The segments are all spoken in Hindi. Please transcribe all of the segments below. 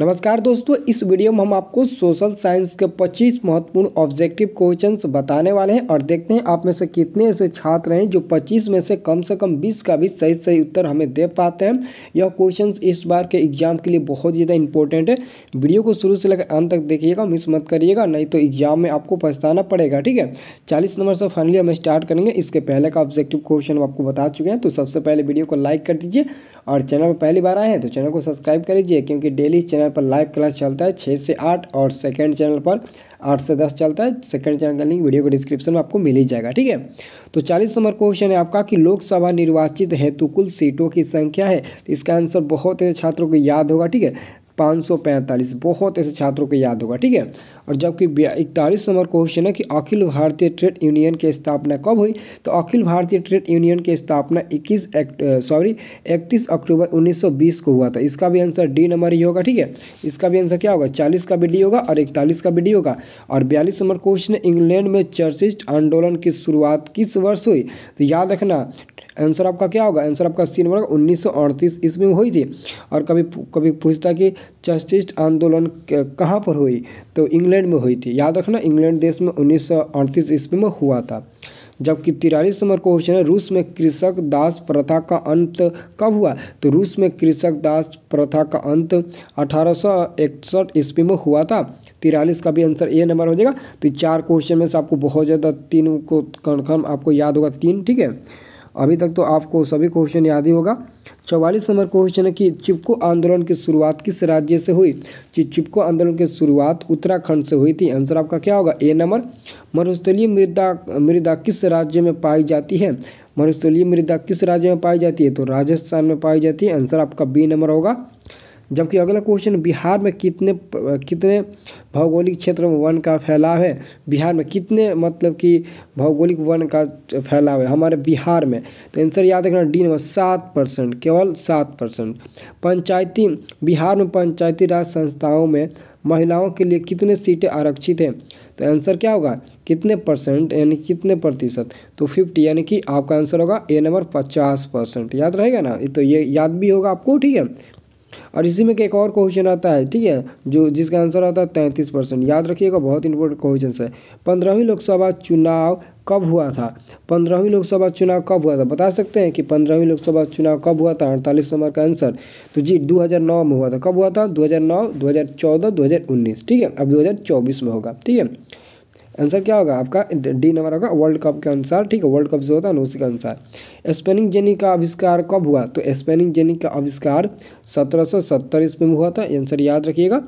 नमस्कार दोस्तों इस वीडियो में हम आपको सोशल साइंस के 25 महत्वपूर्ण ऑब्जेक्टिव क्वेश्चंस बताने वाले हैं और देखते हैं आप में से कितने ऐसे छात्र हैं जो 25 में से कम से कम 20 का भी सही सही उत्तर हमें दे पाते हैं यह क्वेश्चंस इस बार के एग्जाम के लिए बहुत ज़्यादा इंपॉर्टेंट है वीडियो को शुरू से लेकर अंत तक देखिएगा मिस मत करिएगा नहीं तो एग्जाम में आपको पछताना पड़ेगा ठीक है चालीस नंबर से फाइनली हम स्टार्ट करेंगे इसके पहले का ऑब्जेक्टिव क्वेश्चन आपको बता चुके हैं तो सबसे पहले वीडियो को लाइक कर दीजिए और चैनल पर पहली बार आए हैं तो चैनल को सब्सक्राइब कर लीजिए क्योंकि डेली चैनल चैनल पर लाइव क्लास चलता है छः से आठ और सेकेंड चैनल पर आठ से दस चलता है सेकंड चैनल का लिंक वीडियो के डिस्क्रिप्शन में आपको मिल ही जाएगा ठीक है तो चालीस नंबर क्वेश्चन है आपका कि लोकसभा निर्वाचित हेतु कुल सीटों की संख्या है इसका आंसर बहुत छात्रों को याद होगा ठीक है 545 बहुत ऐसे छात्रों को याद होगा ठीक है और जबकि इकतालीस नंबर क्वेश्चन है कि अखिल भारतीय ट्रेड यूनियन की स्थापना कब हुई तो अखिल भारतीय ट्रेड यूनियन की स्थापना 21 सॉरी 31 अक्टूबर 1920 को हुआ था इसका भी आंसर डी नंबर ही होगा ठीक है इसका भी आंसर क्या होगा चालीस का भी डी होगा और इकतालीस का भी डी होगा और बयालीस नंबर क्वेश्चन है इंग्लैंड में चर्चिस्ट आंदोलन की शुरुआत किस वर्ष हुई तो याद रखना आंसर आपका क्या होगा आंसर आपका सी नंबर उन्नीस सौ अड़तीस ईस्वी में हुई थी और कभी कभी पूछता कि चर्चिस्ट आंदोलन कहाँ पर हुई तो इंग्लैंड में हुई थी याद रखना इंग्लैंड देश में उन्नीस सौ अड़तीस ईस्वी में हुआ था जबकि तिरालीस नंबर क्वेश्चन है रूस में कृषक दास प्रथा का अंत कब हुआ तो रूस में कृषक दास प्रथा का अंत अठारह ईस्वी में हुआ था तिरालीस का भी आंसर ए नंबर हो जाएगा तो चार क्वेश्चन में से आपको बहुत ज़्यादा तीन को कन्फर्म आपको याद होगा तीन ठीक है अभी तक तो आपको सभी क्वेश्चन याद ही होगा चौवालीस नंबर क्वेश्चन है कि चिपको आंदोलन की शुरुआत किस राज्य से हुई चिपको आंदोलन की शुरुआत उत्तराखंड से हुई थी आंसर आपका क्या होगा ए नंबर मरुस्थलीय मृदा मृदा किस राज्य में पाई जाती है मरुस्थलीय मृदा किस राज्य में पाई जाती है तो राजस्थान में पाई जाती है आंसर आपका बी नंबर होगा जबकि अगला क्वेश्चन बिहार में कितने कितने भौगोलिक क्षेत्र में वन का फैलाव है बिहार में कितने मतलब कि भौगोलिक वन का फैलाव है हमारे बिहार में तो आंसर याद रखना डी नंबर सात परसेंट केवल सात परसेंट पंचायती बिहार में पंचायती राज संस्थाओं में महिलाओं के लिए कितने सीटें आरक्षित हैं तो आंसर क्या होगा कितने परसेंट यानी कितने प्रतिशत तो फिफ्टी यानी कि आपका आंसर होगा ए नंबर पचास परसेंट याद रहेगा ना तो ये याद भी होगा आपको ठीक है और इसी में एक और क्वेश्चन आता है ठीक है जो जिसका आंसर आता है तैंतीस परसेंट याद रखिएगा बहुत इंपॉर्टेंट क्वेश्चन है पंद्रहवीं लोकसभा चुनाव कब हुआ था पंद्रहवीं लोकसभा चुनाव कब हुआ था बता सकते हैं कि पंद्रहवीं लोकसभा चुनाव कब हुआ था अड़तालीस नंबर का आंसर तो जी 2009 में हुआ था कब हुआ था 2009 2014 2019 ठीक है अब 2024 में होगा ठीक है आंसर क्या होगा आपका डी नंबर होगा वर्ल्ड कप के अनुसार ठीक है वर्ल्ड कप जो होता है ना उसी के अनुसार स्पेनिंग जेनी का आविष्कार कब हुआ तो स्पेनिंग जेनी का आविष्कार सत्रह सौ सत्तर ईस्वी में हुआ था आंसर याद रखिएगा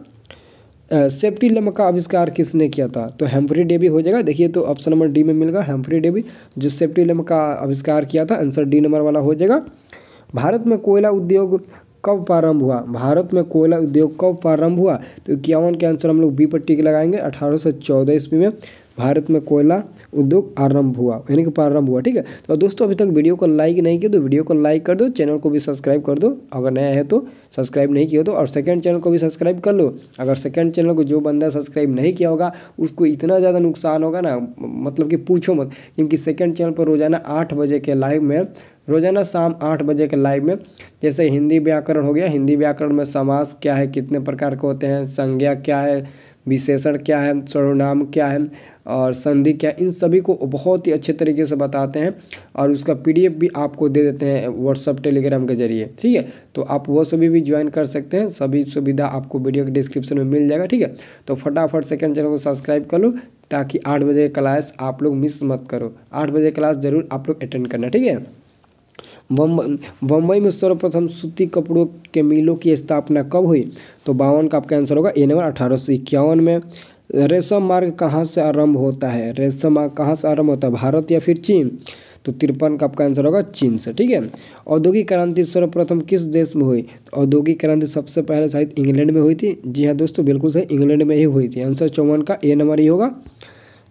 सेफ्टी लैम्प का आविष्कार किसने किया था तो हेम्फ्री डेवी हो जाएगा देखिए तो ऑप्शन नंबर डी में मिलगा हेम्फ्री डेवी जो सेफ्टी लेम का आविष्कार किया था आंसर डी नंबर वाला हो जाएगा भारत में कोयला उद्योग कब प्रारंभ हुआ भारत में कोयला उद्योग कब प्रारंभ हुआ तो इक्यावन के आंसर हम लोग बी पर के लगाएंगे अठारह सौ चौदह ईस्वी में भारत में कोयला उद्योग आरंभ हुआ यानी कि प्रारंभ हुआ ठीक है तो दोस्तों अभी तक वीडियो को लाइक नहीं किया तो वीडियो को लाइक कर दो चैनल को भी सब्सक्राइब कर दो अगर नया है तो सब्सक्राइब नहीं किया तो और सेकंड चैनल को भी सब्सक्राइब कर लो अगर सेकंड चैनल को जो बंदा सब्सक्राइब नहीं किया होगा उसको इतना ज़्यादा नुकसान होगा ना मतलब कि पूछो मत क्योंकि सेकेंड चैनल पर रोजाना आठ बजे के लाइव में रोजाना शाम आठ बजे के लाइव में जैसे हिंदी व्याकरण हो गया हिंदी व्याकरण में समास क्या है कितने प्रकार के होते हैं संज्ञा क्या है विशेषण क्या है सर्वनाम क्या है और संधि क्या इन सभी को बहुत ही अच्छे तरीके से बताते हैं और उसका पीडीएफ भी आपको दे देते हैं व्हाट्सअप टेलीग्राम के जरिए ठीक है तो आप वो सभी भी ज्वाइन कर सकते हैं सभी सुविधा आपको वीडियो के डिस्क्रिप्शन में मिल जाएगा ठीक है तो फटाफट सेकंड चैनल को सब्सक्राइब कर लो ताकि आठ बजे क्लास आप लोग मिस मत करो आठ बजे क्लास ज़रूर आप लोग अटेंड करना ठीक है बम्बई में सर्वप्रथम सूती कपड़ों के मिलों की स्थापना कब हुई तो बावन का आपका आंसर होगा ए नंबर अठारह में रेशम मार्ग कहाँ से आरंभ होता है रेशम मार्ग कहाँ से आरंभ होता है भारत या फिर चीन तो तिरपन का आपका आंसर होगा चीन से ठीक है औद्योगिक क्रांति सर्वप्रथम किस देश में हुई तो औद्योगिक क्रांति सबसे पहले शायद इंग्लैंड में हुई थी जी हाँ दोस्तों बिल्कुल सही इंग्लैंड में ही हुई थी आंसर चौवन का ए नंबर ही होगा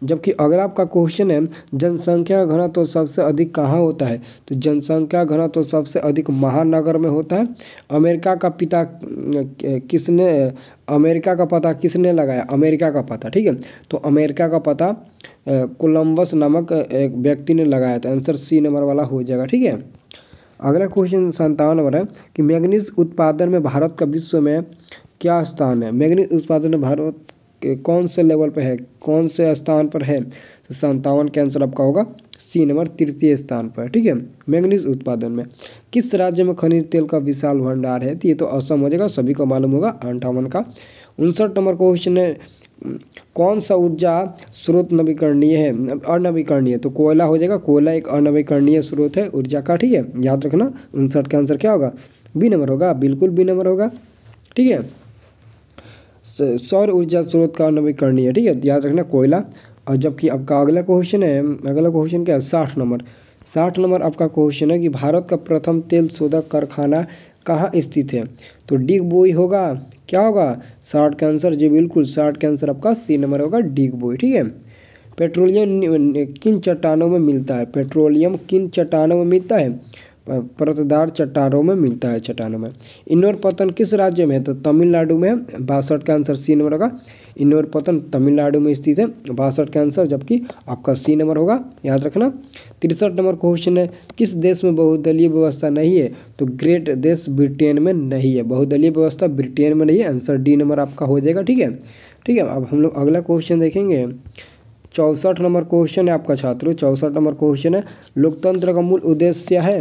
जबकि अगर आपका क्वेश्चन है जनसंख्या घनत्व तो सबसे अधिक कहाँ होता है तो जनसंख्या घनत्व तो सबसे अधिक महानगर में होता है अमेरिका का पिता किसने अमेरिका का पता किसने लगाया अमेरिका का पता ठीक है तो अमेरिका का पता कोलम्बस नामक एक व्यक्ति ने लगाया था आंसर सी नंबर वाला हो जाएगा ठीक है अगला क्वेश्चन संतावन नंबर है कि मैग्नीज उत्पादन में भारत का विश्व में क्या स्थान है मैग्नीज उत्पादन में भारत कौन से लेवल पर है कौन से स्थान पर है तो संतावन के आंसर आपका होगा सी नंबर तृतीय स्थान पर ठीक है मैंगनीज उत्पादन में किस राज्य में खनिज तेल का विशाल भंडार है तो ये तो असम हो जाएगा सभी को मालूम होगा अंठावन का उनसठ नंबर क्वेश्चन है कौन सा ऊर्जा स्रोत नवीकरणीय है अनवीकरणीय तो कोयला हो जाएगा कोयला एक अनवीकरणीय स्रोत है ऊर्जा का ठीक है याद रखना उनसठ का आंसर क्या होगा बी नंबर होगा बिल्कुल बी नंबर होगा ठीक है सौर ऊर्जा स्रोत का नवीकरणीय ठीक है याद रखना कोयला और जबकि आपका अगला क्वेश्चन है अगला क्वेश्चन क्या है साठ नंबर साठ नंबर आपका क्वेश्चन है कि भारत का प्रथम तेल शोधक कारखाना कहाँ स्थित है तो डिग बोई होगा क्या होगा साठ का आंसर जी बिल्कुल साठ का आंसर आपका सी नंबर होगा डिग बोई ठीक है पेट्रोलियम किन चट्टानों में मिलता है पेट्रोलियम किन चट्टानों में मिलता है परतदार चट्टानों में मिलता है चट्टानों में इन्नौर पतन किस राज्य में तो तमिलनाडु में बासठ का आंसर सी नंबर होगा इन्नोर पतन तमिलनाडु में स्थित है बासठ का आंसर जबकि आपका सी नंबर होगा याद रखना तिरसठ नंबर क्वेश्चन है किस देश में बहुदलीय व्यवस्था नहीं है तो ग्रेट देश ब्रिटेन में नहीं है बहुदलीय व्यवस्था ब्रिटेन में नहीं है आंसर डी नंबर आपका हो जाएगा ठीक है ठीक है अब हम लोग अगला क्वेश्चन देखेंगे चौंसठ नंबर क्वेश्चन है आपका छात्रों चौंसठ नंबर क्वेश्चन है लोकतंत्र का मूल उद्देश्य है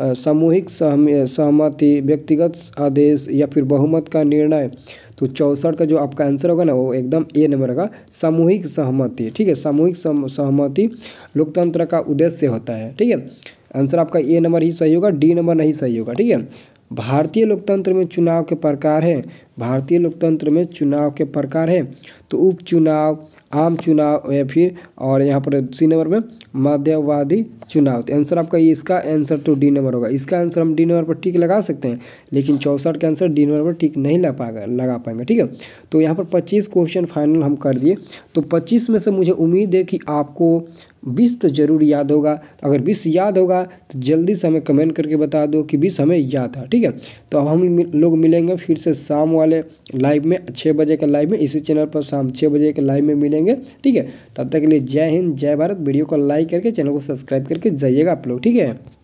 सामूहिक सहम सहमति व्यक्तिगत आदेश या फिर बहुमत का निर्णय तो चौसठ का जो आपका आंसर होगा ना वो एकदम ए नंबर होगा सामूहिक सहमति ठीक है सामूहिक सहमति लोकतंत्र का उद्देश्य होता है ठीक है आंसर आपका ए नंबर ही सही होगा डी नंबर नहीं सही होगा ठीक है भारतीय लोकतंत्र में चुनाव के प्रकार हैं भारतीय लोकतंत्र में चुनाव के प्रकार है तो उपचुनाव आम चुनाव या फिर और यहाँ पर सी नंबर में मध्यवादी चुनाव तो आंसर आपका ये इसका आंसर तो डी नंबर होगा इसका आंसर हम डी नंबर पर टिक लगा सकते हैं लेकिन चौंसठ का आंसर डी नंबर पर टिक नहीं लगा पाएगा लगा पाएंगे ठीक है तो यहाँ पर पच्चीस क्वेश्चन फाइनल हम कर दिए तो पच्चीस में से मुझे उम्मीद है कि आपको बीस तो जरूर याद होगा तो अगर बीस याद होगा तो जल्दी से हमें कमेंट करके बता दो कि बीस हमें याद था ठीक है तो अब हम लोग मिलेंगे फिर से शाम वाले वाले लाइव में छः बजे के लाइव में इसी चैनल पर शाम छः बजे के लाइव में मिलेंगे ठीक है तब तक के लिए जय हिंद जय भारत वीडियो को लाइक करके चैनल को सब्सक्राइब करके जाइएगा आप लोग ठीक है